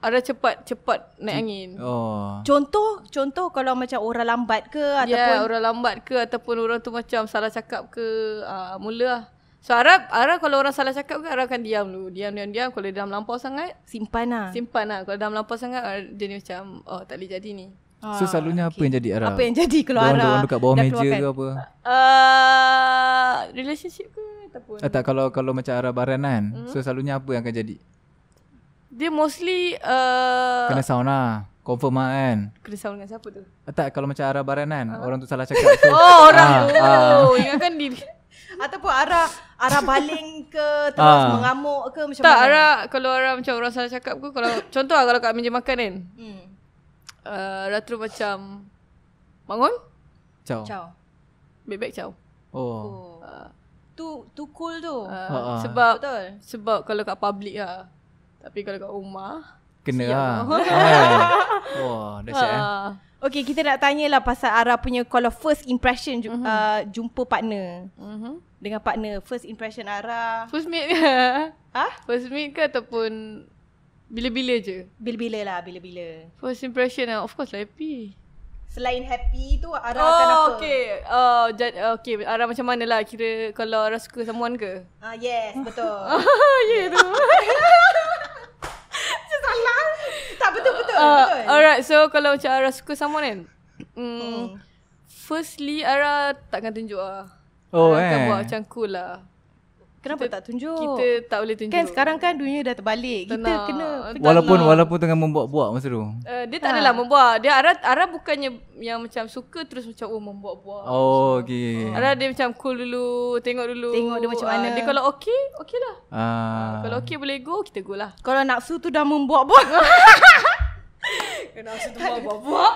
Ara cepat Cepat naik angin oh. Contoh Contoh kalau macam orang lambat ke ya, ataupun yeah, orang lambat ke Ataupun orang tu macam salah cakap ke uh, Mula lah. So Arab, Arab kalau orang salah cakap kan Arab akan diam dulu. Diam, diam, diam. Kalau dia melampau sangat. Simpan lah. Simpan lah. Kalau dah melampau sangat, ah, dia ni macam, oh tak boleh jadi ni. Ah, so selalunya okay. apa yang jadi Arab? Apa yang jadi kalau Arab? Orang dekat bawah meja keluarkan. ke apa? Uh, relationship ke? Ataupun ah, tak, kalau kalau macam Arab Baran kan. Hmm? So selalunya apa yang akan jadi? Dia mostly... Uh, Kena sauna. Lah. Confirm lah kan Kena sauna dengan siapa tu? Ah, tak, kalau macam Arab baran kan ah. Orang tu salah cakap so, Oh, orang ah, tu ah. Ingatkan diri Ataupun arah arah baling ke terus ah. mengamuk ke macam tak, mana? Tak arah kalau arah macam orang salah cakap ke kalau contoh lah, kalau kat meja makan kan. Hmm. Uh, Ratu macam bangun. Ciao. Ciao. Baik ciao. Oh. Uh, tu tu cool tu. Uh, uh-huh. Sebab betul. Sebab kalau kat public lah. Tapi kalau kat rumah kena lah. Wah, dah siap eh. Okay, kita nak tanyalah pasal Ara punya kalau first impression uh-huh. uh, jumpa partner. Uh-huh dengan partner first impression Ara first meet ke ah ha? first meet ke ataupun bila-bila je bila-bila lah bila-bila first impression lah of course lah, happy selain happy tu Ara oh, apa okay uh, oh, j- oh, okay Ara macam mana lah kira kalau Ara suka someone ke ah uh, yes betul yeah, oh, ya tu Uh, alright so kalau macam Ara suka someone kan mm, mm. Firstly Ara takkan tunjuk lah Oh, ah, kan eh. buat macam cool lah. Kenapa kita, tak tunjuk? Kita tak boleh tunjuk. Kan sekarang kan dunia dah terbalik. Tenang. Kita kena Walaupun walaupun tengah membuat-buat masa tu. Uh, dia tak ha. adalah membuat. Dia Ara Ara bukannya yang macam suka terus macam oh membuat-buat. Oh, okey. Ara dia macam cool dulu, tengok dulu. Tengok dia macam ah, mana. Uh, dia kalau okay, okeylah. Ah. Uh. Kalau okay boleh go, kita go lah. Kalau nafsu tu dah membuat-buat. Kena langsung tumbang buah-buah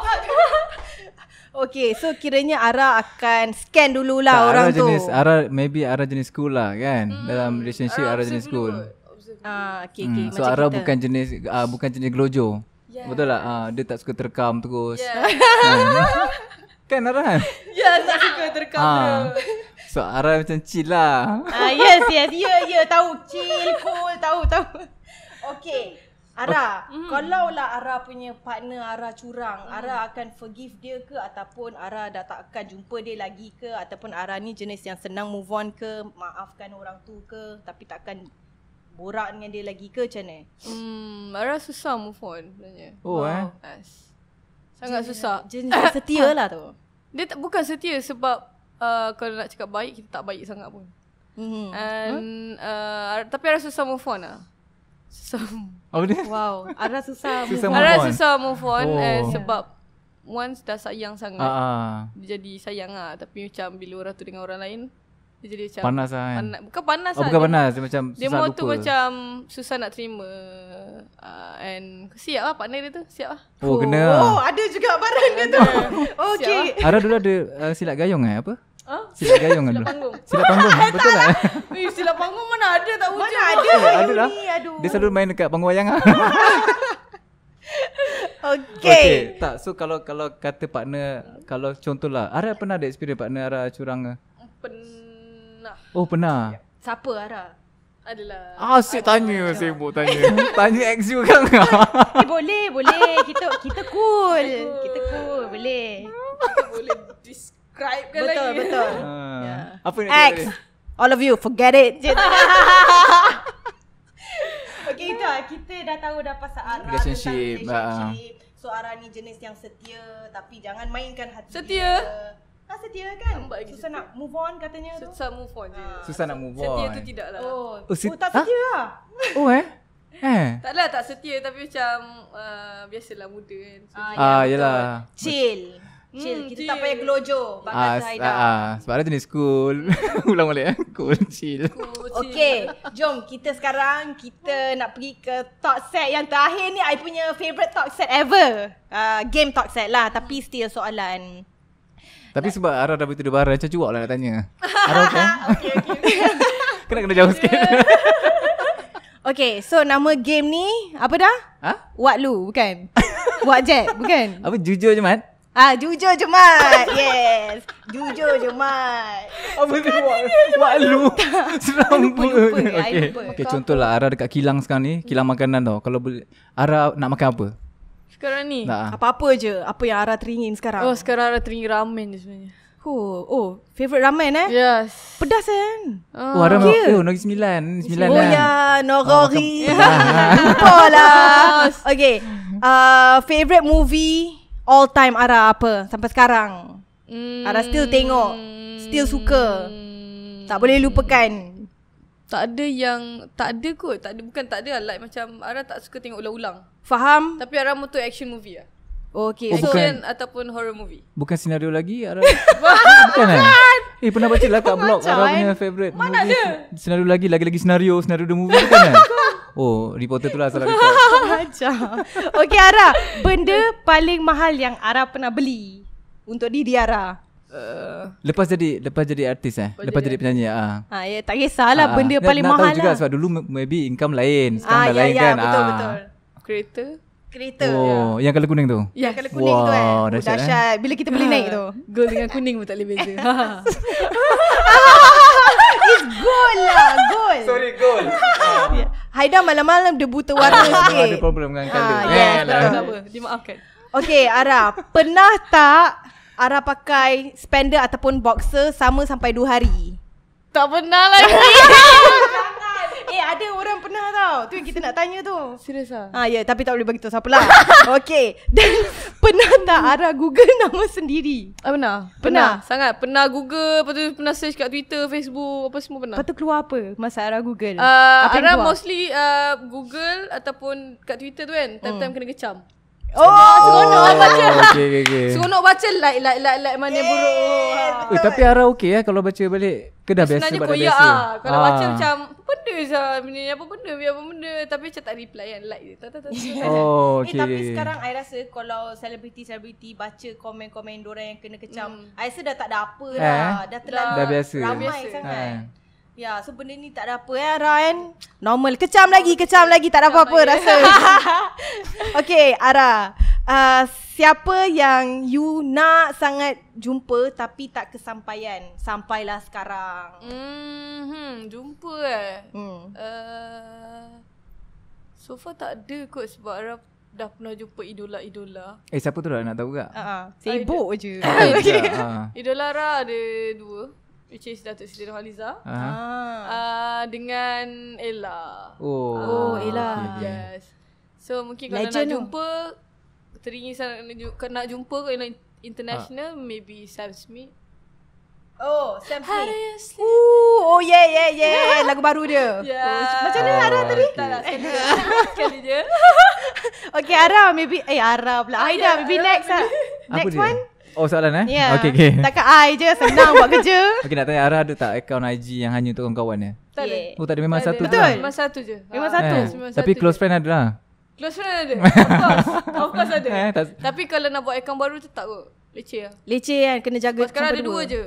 Okay so kiranya Ara akan scan dululah tak, orang jenis, tu Ara maybe Ara jenis cool lah kan hmm. Dalam relationship Ara, jenis cool Ah, okay, okay. Hmm. So Ara bukan jenis uh, bukan jenis gelojo. yeah. Betul lah uh, dia tak suka terkam terus yeah. Kan Ara kan? Ya tak suka terkam ha. Uh. So Ara macam chill lah Ah Yes yes ya yeah, ya yeah, tahu chill cool tahu tahu Okay Ara, oh. mm. kalau lah Ara punya partner Ara curang, mm. Ara akan forgive dia ke ataupun Ara dah tak akan jumpa dia lagi ke ataupun Ara ni jenis yang senang move on ke, maafkan orang tu ke tapi tak akan borak dengan dia lagi ke macam ni? Hmm, Ara susah move on sebenarnya. Oh wow. eh. Yes. Sangat jenis, susah. Jenis setia lah tu. Dia tak, bukan setia sebab uh, kalau nak cakap baik, kita tak baik sangat pun. Mm-hmm. And, huh? uh, tapi Ara susah move on lah. Susah Apa dia? Wow Ara susah, susah move on. susah move on eh, oh. eh, Sebab Once dah sayang sangat uh-huh. Ah, dia ah. jadi sayang lah Tapi macam Bila orang tu dengan orang lain Dia jadi macam Panas lah kan panas, Bukan panas oh, lah Bukan dia panas Dia, macam susah dia lupa tu macam Susah nak terima uh, And Siap lah partner dia tu Siap lah Oh kena Oh lah. ada juga barang dia tu Okay lah. Ara dulu ada uh, Silat gayung eh apa? Huh? Silap gayung Silap kan? panggung Silap panggung Betul lah. tak? Lah. Eh, panggung mana ada tak wujud Mana ada eh, ada lah aduh. Dia selalu main dekat panggung wayang lah okay. okay Tak so kalau kalau kata partner Kalau contohlah Ara pernah ada experience partner Ara curang ke? Pernah Oh pernah Siapa Ara? Adalah ah, Asyik ah, tanya Sibuk tanya eh, Tanya ex you kan eh, Boleh boleh Kita kita cool Kita cool Boleh Kita boleh subscribe ke betul, lagi. Betul, betul. Uh, yeah. X. All of you, forget it. okay, itu lah. Kita dah tahu dah pasal Ara relationship. relationship. Uh. So, Ara ni jenis yang setia. Tapi jangan mainkan hati setia. dia. Ha, setia kan? Lambat susah nak move on katanya susah tu. Susah move on je. Uh, susah nak move on. Setia tu tidak lah. Oh, oh, set- oh tak ah? setia huh? lah. Oh, eh? Eh. Tak lah tak setia tapi macam uh, biasalah muda kan. So, ah, ya, yalah. Chill chill. Mm, kita chill. tak payah gelojo. Bakal ah, ah, ah, sebab ada jenis cool. Ulang balik. Eh. Cool, chill. Cool, chill. Okay, jom kita sekarang kita nak pergi ke talk set yang terakhir ni. I punya favourite talk set ever. Uh, game talk set lah. Tapi hmm. still soalan. Tapi like. sebab Ara dah begitu debar, macam cuak lah nak tanya. Ara okay? okay, okay. kena kena jauh sikit. okay, so nama game ni apa dah? Ha? Huh? Wat Lu, bukan? Wat Jet, bukan? Apa, Jujur Jemat? Ah, jujur je Mat. Yes. jujur je Mat. Apa tu buat? Buat lu. Selamba. Okey. Okey, contohlah Ara dekat kilang sekarang ni, kilang makanan tau. Kalau boleh Ara nak makan apa? Sekarang ni. Ah. Apa-apa je. Apa yang Ara teringin sekarang? Oh, sekarang Ara teringin ramen je sebenarnya. Oh, oh, favorite ramen eh? Yes. Pedas kan? Oh, oh ramen. Oh, Nogi Sembilan. Sembilan oh, kan? ya. Norori. Oh, Lupa lah. Okay. Uh, favorite movie all time Ara apa sampai sekarang? Mm. Ara still tengok, still suka. Tak boleh lupakan. Tak ada yang tak ada kot. Tak ada bukan tak ada lah. like macam Ara tak suka tengok ulang-ulang. Faham? Tapi Ara mahu action movie ah. Oh, okay. Oh, so, bukan, ataupun horror movie. Bukan senario lagi Ara. bukan. kan? Eh pernah baca lah kat blog Ara punya favorite Mana movie. Mana Senario lagi, lagi-lagi senario, senario the movie kan. Oh, reporter tu lah salah report macam. Okey Ara, benda paling mahal yang Ara pernah beli untuk diri Ara. Uh, lepas jadi lepas jadi artis eh. Lepas jadi, penyanyi ah. Ha. ya tak kisahlah ah, benda ah. paling nak mahal. Tahu juga lah. sebab dulu maybe income lain, sekarang dah ya, lain ya, kan. Ah ya betul betul. Kereta kereta. Oh, ya. yang kala kuning tu. Ya, yes. kala kuning wow, tu eh. Dahsyat. dahsyat eh. Bila kita beli naik tu. Gold dengan kuning pun tak boleh beza. It's gold lah, gold. Sorry, gold. Haida malam-malam dia buta warna ah, sikit. Ada problem dengan kala. Ah, eh, lah. tak apa. Dimaafkan. Okay, Ara, pernah tak Ara pakai spender ataupun boxer sama sampai 2 hari? Tak pernah lagi. Eh ada orang pernah tau Tu yang kita nak tanya tu Serius lah ha, Ya yeah, tapi tak boleh beritahu siapa lah Okay Dan pernah tak arah google nama sendiri ah, pernah. pernah Sangat pernah google Lepas tu pernah search kat twitter Facebook Apa semua pernah Lepas tu keluar apa Masa arah google uh, Arah mostly uh, google Ataupun kat twitter tu kan Time-time hmm. kena kecam Oh, seronok lah oh, baca. Okay, okay, okay. Seronok baca like like like, like mana yeah, buruk. Eh, tapi arah okey eh kalau baca balik. Ke dah biasa pada biasa. Lah. kalau baca ah. macam benda je bini apa benda biar apa benda tapi macam tak reply yang like dia. Tak tak tak. Oh, eh, okay. Eh, tapi sekarang I rasa kalau celebrity celebrity baca komen-komen orang yang kena kecam, mm. I rasa dah tak ada apa dah. Eh? Dah terlalu ramai sangat. Ah. Ya, so benda ni tak ada apa eh, Ryan. Normal. Kecam lagi, kecam lagi. Tak ada apa-apa rasa. okay, Ara. Uh, siapa yang you nak sangat jumpa tapi tak kesampaian? Sampailah sekarang. Hmm, jumpa eh. Hmm. Uh, so far tak ada kot sebab Ara dah pernah jumpa idola-idola. Eh, siapa tu lah nak tahu tak? Uh-huh. Ah. Ah, Sibuk Idol. je. Idol. Idol. Idol Ara ada dua. Which is Dato' Siti Nurhaliza uh-huh. Ah. uh, ah, Dengan Ella Oh, oh Ella okay. Yes So mungkin kalau Legend nak jumpa no. Teringin sangat nak, nak jumpa Kalau international uh. Maybe Sam Smith Oh, Sam Smith. Ooh, oh yeah, yeah, yeah. Lagu baru dia. Yeah. Oh, macam mana oh, Ara okay. tadi? Tak lah, sekali je. okay, Ara maybe. Eh, Ara pula. Aida, maybe next lah. Next one? Oh soalan eh yeah. Okay okay Takkan I je Senang buat kerja Okay nak tanya Ara ada tak Account IG yang hanya untuk kawan-kawan dia Tak ada Oh tak ada memang tak satu ada. je Betul lah. Memang satu je Memang satu yeah. Tapi satu close je. friend ada lah Close friend ada Of course Of course ada eh, tak... Tapi kalau nak buat account baru tu tak kot Leceh lah Leceh kan Kena jaga Sekarang ada dua, je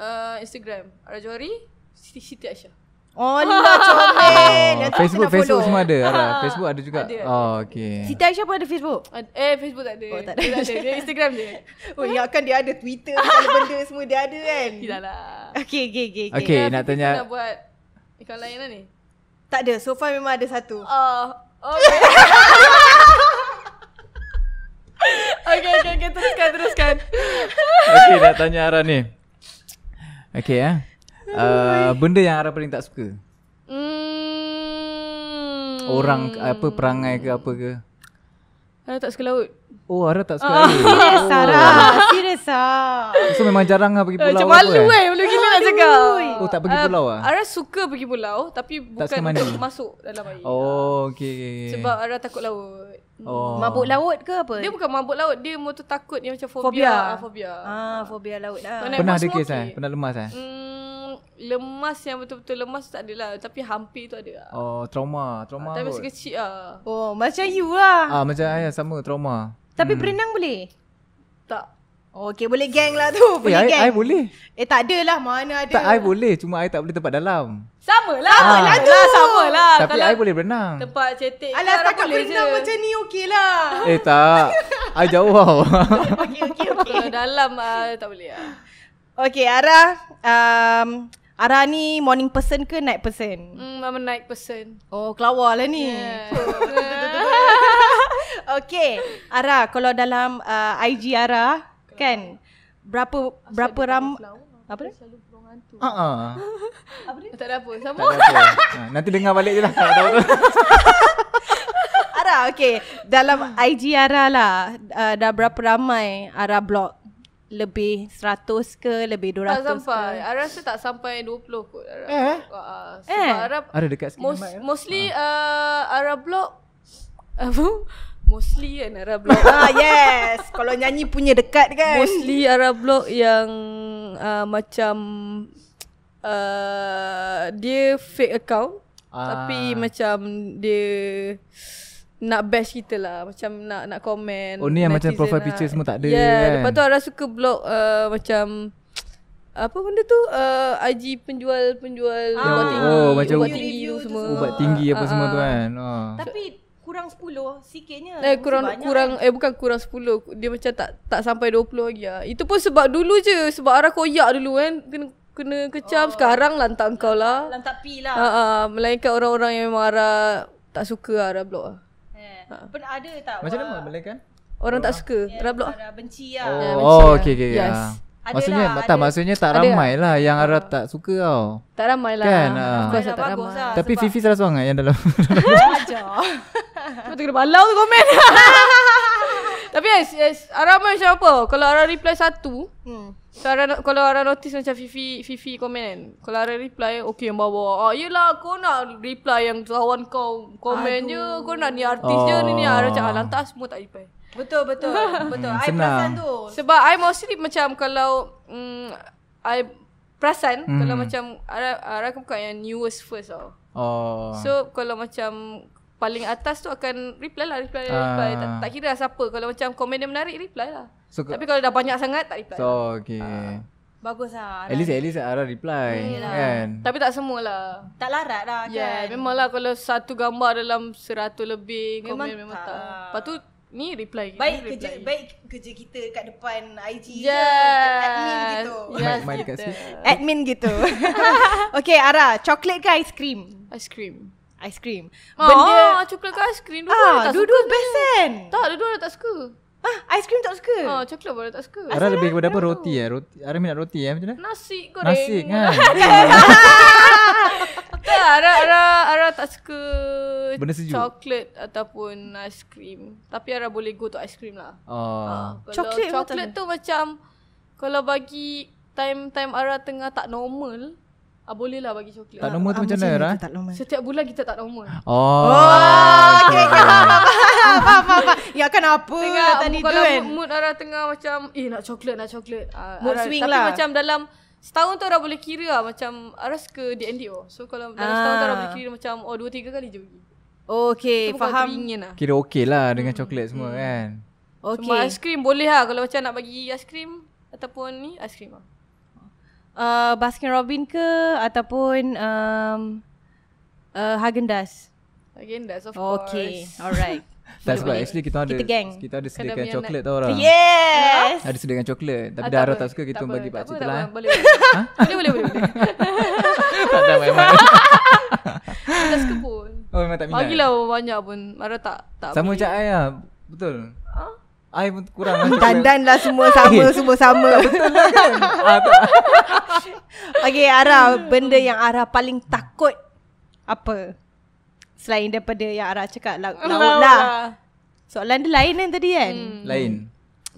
uh, Instagram Ara Johari Siti, Siti Aisyah Allah oh, lah comel. Oh, Facebook Facebook semua ada. Ada. Facebook ada juga. Ada. Oh, okey. Siti Aisyah pun ada Facebook? Eh, Facebook tak ada. Oh, tak ada. Dia ada. Instagram je. Oh, ya kan dia ada Twitter segala benda semua dia ada kan. Hilalah. Lah. Okay, okay, okay. Okey, okay, nak tanya. Nak buat ikan lain lah ni. Tak ada. So far memang ada satu. Oh, okay. Okay, okey, okay. teruskan, teruskan. Okay, nak tanya Ara ni. Okey, eh uh, benda yang Ara paling tak suka? Mm. Orang apa perangai ke apa ke? Ara tak suka laut. Oh, Ara tak suka oh. laut. Sarah, oh. serius ah. So memang jarang lah pergi pulau. Eh, macam malu eh, eh. malu gila nak cakap. Oh, tak pergi uh, pulau ah. Ara suka pergi pulau tapi tak bukan mani. masuk dalam air. Oh, okey. Sebab Ara takut laut. Oh. Mabuk laut ke apa? Dia bukan mabuk laut, dia motor takut dia macam fobia. Fobia. Ah, fobia laut lah. Pernah, Pernah eh? saya, Pernah lemas saya. Eh? Hmm lemas yang betul-betul lemas tak adalah tapi hampir tu ada. Oh, trauma, trauma. Ha, tapi masa kecil ah. Oh, macam you lah. Ah, macam ayah sama trauma. Tapi hmm. berenang boleh? Tak. Oh, okay, boleh gang lah tu. Eh, boleh eh, geng. Ai, boleh. Eh, tak adalah. Mana ada. Tak, ai boleh. Cuma ai tak boleh tempat dalam. Sama lah. Ah. lah tu. Lah, sama lah. Tapi ai boleh berenang. Tempat cetek. Alah, tak boleh berenang je. macam ni okey lah. Eh, tak. Ai jauh tau. okey, okey, okey. dalam, uh, tak boleh lah. Okay, Ara. Um, Ara ni morning person ke night person? Hmm, I'm a night person. Oh, kelawar lah ni. Yeah. okay, Ara. Kalau dalam uh, IG Ara, kan? Berapa Asal berapa ram... Apa dia? ah. ah. apa dia? Tak ada apa. Sama. Ada apa. Ha, nanti dengar balik je lah. Ara, okay. Dalam IG Ara lah, ada uh, berapa ramai Ara blog? lebih 100 ke lebih 200 tak sampai ke. I rasa tak sampai 20 kot eh. Uh, sebab eh. Arab ada dekat sikit most, ya? mostly uh. Uh, Arab blog apa mostly kan Arab blog ah yes kalau nyanyi punya dekat kan mostly Arab blog yang uh, macam uh, dia fake account uh. tapi macam dia nak bash kita lah macam nak nak komen oh ni yang macam profile lah. picture semua tak ada yeah, kan lepas tu ada suka blog uh, macam apa benda tu uh, IG penjual penjual ah, ubat oh, tinggi oh, macam ubat tinggi tu semua. ubat tinggi apa uh, semua tu ah. kan oh. tapi kurang 10 sikitnya eh kurang kurang eh. eh bukan kurang 10 dia macam tak tak sampai 20 lagi ah itu pun sebab dulu je sebab arah koyak dulu kan kena kena kecam oh. sekarang lantak kau lah lantak pi lah ha uh, uh, melainkan orang-orang yang memang arah tak suka arah blok ah Ha. Pernah ada tak? Macam mana boleh kan? Orang tak suka. Yeah, Arab block. Benci lah. Oh, ya, oh benci oh okay, okay. Yes. Adalah, maksudnya, lah, ada. tak, maksudnya tak ramai lah yang Arab tak suka tau. Tak ramai lah. Kan? Ha. Ah. Ah, tak ramai. Lah, Tapi Fifi salah suangat yang dalam. macam Sebab tu kena balau tu komen. Tapi yes, yes. Arah macam apa? Kalau Arah reply satu, hmm. So, ara, kalau Arah notice macam Fifi Fifi komen kan? Kalau Arah reply, okay yang bawa. Ah, yelah kau nak reply yang lawan kau komen je. Kau nak ni artis oh. je ni ni. Ah, arah macam oh. lantas semua tak reply. Betul, betul. betul. I perasan tu. Sebab I mostly macam kalau mm, I perasan hmm. kalau macam Arah, Arah aku bukan yang newest first tau. Oh. So kalau macam paling atas tu akan reply lah reply uh, reply ah. tak, tak kira lah siapa kalau macam komen dia menarik reply lah so, tapi kalau dah banyak sangat tak reply so lah. okey uh. Ah. Bagus lah. At least, at least Ara reply. Yeah. Kan? Tapi tak semua lah. Tak larat lah ya, kan. Yeah, memang lah kalau satu gambar dalam seratus lebih. Memang, komen, memang tak. tak. Lepas tu ni reply. Baik, reply. kerja, baik kerja kita kat depan IG. Yes. Ya. Admin gitu. Yes. Ya, Mike, Mike dekat sini. Admin gitu. okay Ara, coklat ke ice cream? Ice cream ice cream. Ah, Benda oh, coklat ke ice cream dulu. Ah, dua-dua best kan. Tak, dua-dua tak suka. Ah, ice cream tak suka. Ah, oh, coklat pun tak suka. Ara Asalah lebih kepada apa roti eh? Roti. Ara minat roti eh macam mana? Nasi goreng. Nasi kan. tak, Ara Ara Ara tak suka Benda sejuk. coklat ataupun ice cream. Tapi Ara boleh go to ice cream lah. Oh. Ah, ah coklat coklat tu macam kalau bagi time-time Ara tengah tak normal, Ah, boleh lah bagi coklat. Tak normal tu ah, macam mana Rah? Setiap bulan kita tak normal. Oh. oh okay. okay. apa, apa, apa. Ya kan apa tengah, lah tadi tu kalau kan? Kalau mood Rah tengah macam, eh nak coklat, nak coklat. Ah, mood swing tapi lah. Tapi macam dalam setahun tu Rah boleh kira lah macam Rah suka Oh, So kalau dalam ah. setahun tu Rah boleh kira macam, oh dua tiga kali je pergi. okay, faham. Lah. Kira okay lah dengan hmm, coklat semua hmm. kan. Okay. ice cream boleh lah kalau macam nak bagi ice aiskrim ataupun ni ice cream lah uh, Baskin Robin ke ataupun um, uh, Hagen Dazs? Hagen Dazs of course. Okay, alright. That's right. Actually kita ada kita, gang. kita ada sediakan coklat tau orang. Yes. Ada sediakan coklat. Tapi ah, Dara tak suka kita bagi pak cik lah. Boleh. Boleh boleh boleh. Tak ada memang. Tak suka pun. Oh memang tak minat. Bagilah banyak pun. Mara tak tak. Sama cak ayah. Betul. I pun kurang Dandan lah semua sama okay. Semua sama betul lah kan ah, Okay Ara Benda yang Ara paling takut Apa Selain daripada yang Ara cakap Laut, laut lah. lah Soalan dia lain kan tadi kan hmm. Lain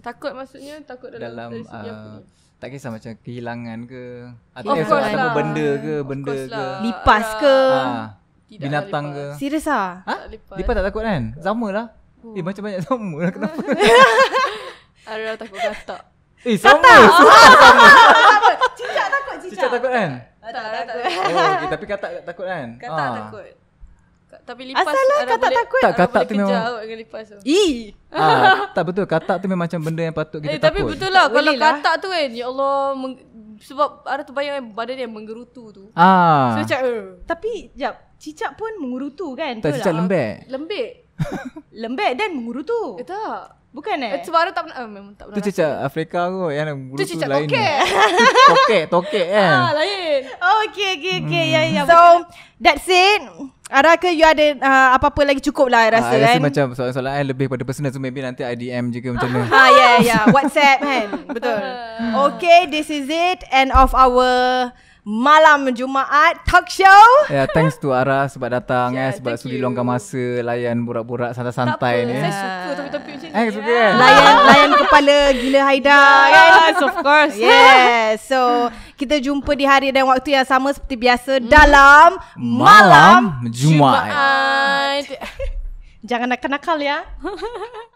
Takut maksudnya Takut dalam, dalam ah, tak kisah macam kehilangan ke atau of course lah. benda ke benda of ke lah. lipas ke ha, binatang ke serius ah ha? lipas. lipas tak takut kan sama lah Eh macam banyak sama lah kenapa Ara takut katak Eh sama Katak ah, ah, ah, Cicak takut Cicak, cicak takut kan Tak takut oh, Tapi katak takut kan Katak takut tapi lipas Asal lah katak takut Tak katak tu memang Kejar dengan lipas tu Tak betul katak tu memang macam benda yang patut kita eh, takut Tapi betul lah Kalau katak lah. tu kan Ya Allah meng, Sebab ada tu bayang Badan yang menggerutu tu ah. So eh. Tapi jap Cicak pun mengerutu kan Tak cicak lembek Lembek Lembek dan menguru tu. Eh tak. Bukan eh? Itu eh, baru tak pernah uh, memang tak pernah. Tu cicak Afrika tu yang menguru tu, cicak lain. Tokek. tokek, tokek kan. Eh. Ah, lain. Oh, okay, okay, okay, Hmm. yeah. ya. So, that's it. Ada ke you ada uh, apa-apa lagi cukup lah I rasa ah, kan? rasa macam soalan-soalan I lebih pada personal So maybe nanti IDM juga macam ni. Ah yeah yeah. Ya. WhatsApp kan Betul Okay this is it End of our malam Jumaat talk show. Ya, yeah, thanks to Ara sebab datang yeah, eh sebab sudi longgar masa layan borak-borak santai-santai ni. Eh. Saya ya. suka topi-topi macam ni. Eh, suka yeah. Layan layan kepala gila Haida yeah, kan? Yes, of course. Yes. Yeah. So, kita jumpa di hari dan waktu yang sama seperti biasa mm. dalam hmm. malam, Jumaat. Jumaat. Jangan nak kenakal ya.